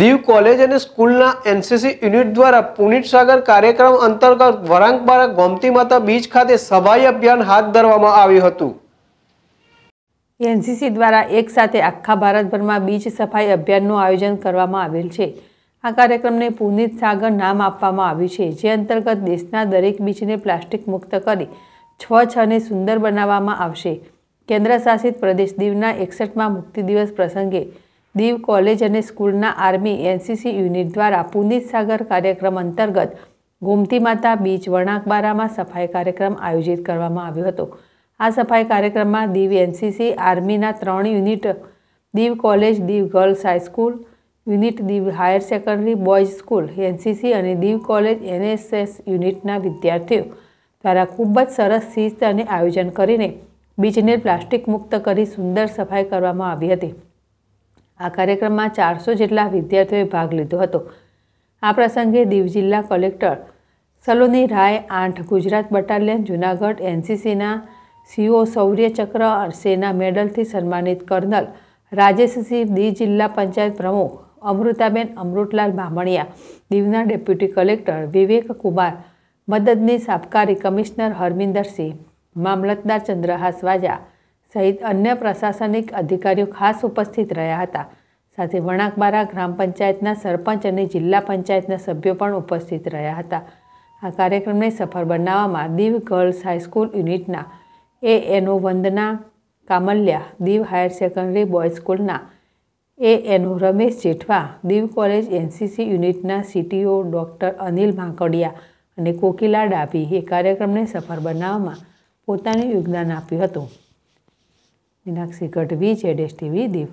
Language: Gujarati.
દીવ કોલેજ અને સ્કૂલના એનસીસી યુનિટ દ્વારા પુનિત સાગર કાર્યક્રમ અંતર્ગત વરાંકબારા ગોમતી માતા બીચ ખાતે સભાઈ અભિયાન હાથ ધરવામાં આવ્યું હતું એનસીસી દ્વારા એક સાથે આખા ભારતભરમાં બીચ સફાઈ અભિયાનનું આયોજન કરવામાં આવેલ છે આ કાર્યક્રમને પુનિત સાગર નામ આપવામાં આવ્યું છે જે અંતર્ગત દેશના દરેક બીચને પ્લાસ્ટિક મુક્ત કરી સ્વચ્છ અને સુંદર બનાવવામાં આવશે કેન્દ્ર શાસિત પ્રદેશ દીવના એકસઠમાં મુક્તિ દિવસ પ્રસંગે દીવ કોલેજ અને સ્કૂલના આર્મી એનસીસી યુનિટ દ્વારા પુનિત સાગર કાર્યક્રમ અંતર્ગત ગોમતી માતા બીચ વણાકબારામાં સફાઈ કાર્યક્રમ આયોજિત કરવામાં આવ્યો હતો આ સફાઈ કાર્યક્રમમાં દીવ એનસીસી આર્મીના ત્રણ unit Diu college Diu girls high school unit Diu higher secondary boys school NCC અને દીવ કોલેજ એનએસએસ યુનિટના વિદ્યાર્થીઓ દ્વારા ખૂબ જ સરસ શિસ્ત અને આયોજન કરીને બીચને પ્લાસ્ટિક મુક્ત કરી સુંદર સફાઈ કરવામાં આવી હતી આ કાર્યક્રમમાં ચારસો જેટલા વિદ્યાર્થીઓએ ભાગ લીધો હતો આ પ્રસંગે દીવ જિલ્લા કલેક્ટર સલોની રાય આઠ ગુજરાત બટાલિયન જૂનાગઢ એનસીસીના સીઓ શૌર્યચક્ર સેના મેડલથી સન્માનિત કર્નલ રાજેશસિંહ દી જિલ્લા પંચાયત પ્રમુખ અમૃતાબેન અમૃતલાલ બામણિયા દીવના ડેપ્યુટી કલેક્ટર વિવેક કુમાર મદદની સાબકારી કમિશનર હરમિંદરસિંહ મામલતદાર ચંદ્રહાસ વાજા સહિત અન્ય પ્રશાસનિક અધિકારીઓ ખાસ ઉપસ્થિત રહ્યા હતા સાથે વણાકબારા ગ્રામ પંચાયતના સરપંચ અને જિલ્લા પંચાયતના સભ્યો પણ ઉપસ્થિત રહ્યા હતા આ કાર્યક્રમને સફળ બનાવવામાં દીવ ગર્લ્સ હાઈસ્કૂલ યુનિટના ANO Vandana Kamalya Diu higher secondary boy સ્કૂલના ANO Ramesh Jethwa Diu college NCC યુનિટના સીટીઓ ડૉક્ટર અનિલ માંકડિયા અને કોકિલા ડાભી એ કાર્યક્રમને સફળ બનાવવામાં પોતાનું યોગદાન આપ્યું હતું Meenakshi Gadhvi Z S TV Diu